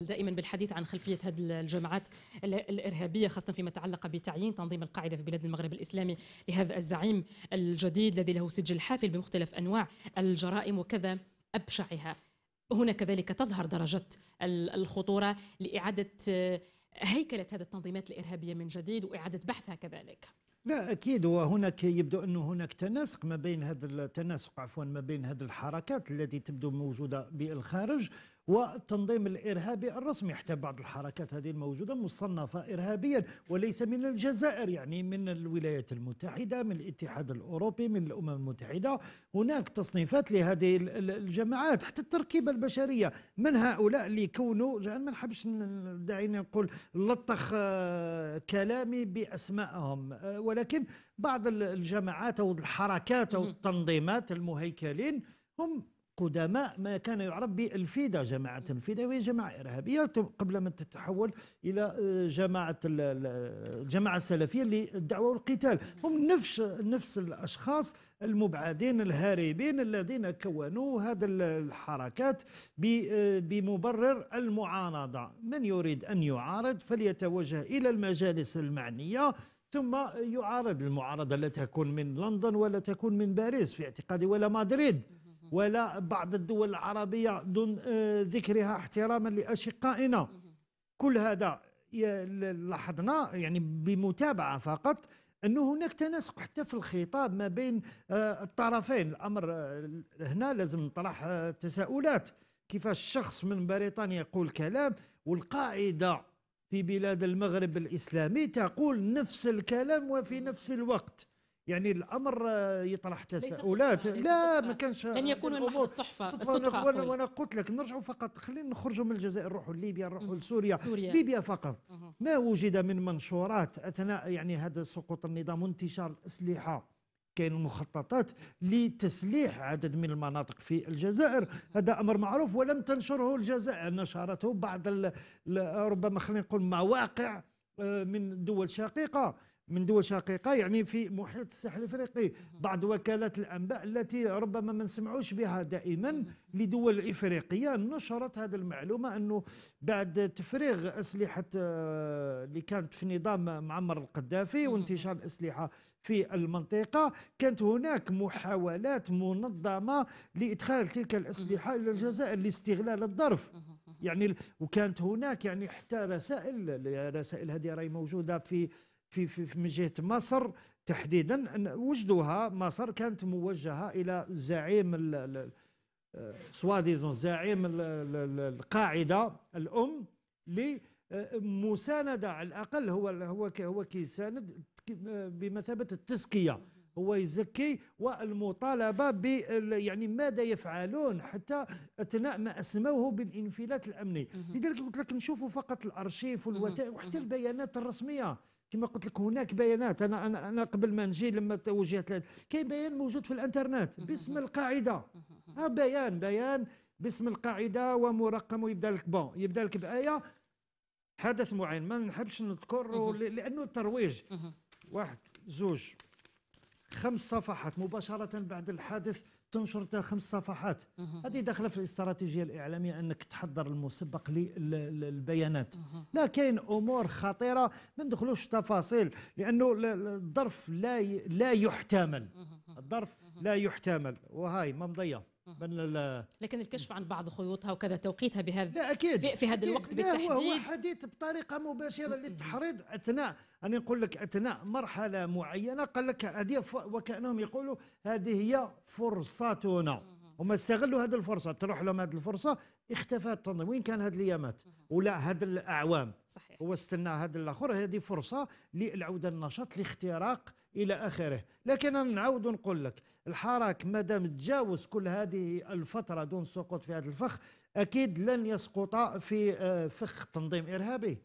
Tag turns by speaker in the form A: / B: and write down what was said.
A: دائما بالحديث عن خلفيه هذه الجماعات الارهابيه خاصه فيما يتعلق بتعيين تنظيم القاعده في بلاد المغرب الاسلامي لهذا الزعيم الجديد الذي له سجل حافل بمختلف انواع الجرائم وكذا ابشعها هنا كذلك تظهر درجه الخطوره لاعاده آه، هيكله هذه التنظيمات الارهابيه من جديد واعاده بحثها كذلك لا اكيد وهناك يبدو انه هناك تناسق ما بين هذا التناسق عفوا ما بين هذه الحركات التي تبدو موجوده بالخارج والتنظيم الإرهابي الرسمي حتى بعض الحركات هذه الموجودة مصنفة إرهابيا وليس من الجزائر يعني من الولايات المتحدة من الاتحاد الأوروبي من الأمم المتحدة هناك تصنيفات لهذه الجماعات حتى التركيبة البشرية من هؤلاء اللي كونوا ما نحبش دعيني نقول لطخ آه، كلامي بأسمائهم آه، ولكن بعض الجماعات أو الحركات أو التنظيمات المهيكلين هم قدماء ما كان يعرف بالفيدا جماعة الفيدا وهي جماعة إرهابية قبل ما تتحول إلى آه، جماعة الجماعة السلفية للدعوة والقتال هم نفس نفس الأشخاص المبعدين الهاربين الذين كونوا هذه الحركات آه، بمبرر المعارضة من يريد أن يعارض فليتوجه إلى المجالس المعنية ثم يعارض المعارضة لا تكون من لندن ولا تكون من باريس في اعتقادي ولا مدريد ولا بعض الدول العربية دون آه، ذكرها احتراما لأشقائنا كل هذا لاحظنا يعني بمتابعة فقط أنه هناك تناسق حتى في الخطاب ما بين آه، الطرفين الأمر آه، هنا لازم نطرح تساؤلات كيفاش الشخص من بريطانيا يقول كلام والقاعدة في بلاد المغرب الإسلامي تقول نفس الكلام وفي نفس الوقت يعني الامر آه، يطرح تساؤلات لا ما كانش لن يكون يعني المحور الصحفه الصدفه وانا, وانا قلت لك نرجعوا فقط خلينا نخرجوا من الجزائر نروحوا لليبيا نروحوا لسوريا سوريا. ليبيا فقط ما وجد من منشورات اثناء يعني هذا سقوط النظام وانتشار الاسلحه كاين مخططات لتسليح عدد من المناطق في الجزائر هذا امر معروف ولم تنشره الجزائر نشرته بعض ربما خلينا نقول مواقع آه، من دول شقيقه من دول شقيقة يعني في محيط الساحل الإفريقي بعض وكالات الأنباء التي ربما ما نسمعوش بها دائما لدول إفريقية نشرت هذه المعلومة أنه بعد تفريغ أسلحة آه، اللي كانت في نظام معمر القذافي وانتشار الأسلحة في المنطقة كانت هناك محاولات منظمة لإدخال تلك الأسلحة إلى الجزائر لاستغلال الظرف يعني وكانت هناك يعني حتى رسائل الرسائل هذه راهي موجودة في في في من جهه مصر تحديدا وجدوها مصر كانت موجهه الى زعيم سواديزون زعيم القاعده الام لمسانده على الاقل هو هو هو كيساند بمثابه التزكيه هو يزكي والمطالبة ب يعني ماذا يفعلون حتى أثناء ما أسموه بالانفلات الأمني لذلك قلت لك نشوفوا فقط الأرشيف والوثائق وحتى البيانات الرسمية كما قلت لك هناك بيانات انا انا انا قبل ما نجي لما توجهت كاين بيان موجود في الانترنت باسم القاعده ها بيان بيان باسم القاعده ومرقم يبدا لك بون يبدا لك بايه حدث معين ما نحبش نذكره لانه الترويج واحد زوج خمس صفحات مباشرة بعد الحادث تنشر خمس صفحات هذه داخله في الاستراتيجية الإعلامية أنك تحضر المسبق للبيانات لا كاين أمور خطيرة ما ندخلوش تفاصيل لأنه الظرف لا لا يحتمل الظرف لا يحتمل وهاي ما مضيه آه. من لكن الكشف عن بعض خيوطها وكذا توقيتها بهذا لا اكيد في, في هذا الوقت بالتحديد هو, هو حديث بطريقه مباشره للتحريض اثناء انا نقول لك اثناء مرحله معينه قال لك هذه وكانهم يقولوا هذه هي فرصتنا هما استغلوا هذه الفرصه تروح لهم هذه الفرصه اختفى التنظيم وين كان هذه الايامات ولا هذه الاعوام صحيح هو استنى هذا الاخر هذه فرصه للعوده للنشاط لاختراق الى اخره لكن انا نعاود نقول لك الحراك ما دام تجاوز كل هذه الفتره دون سقوط في هذا الفخ اكيد لن يسقط في آه، فخ تنظيم ارهابي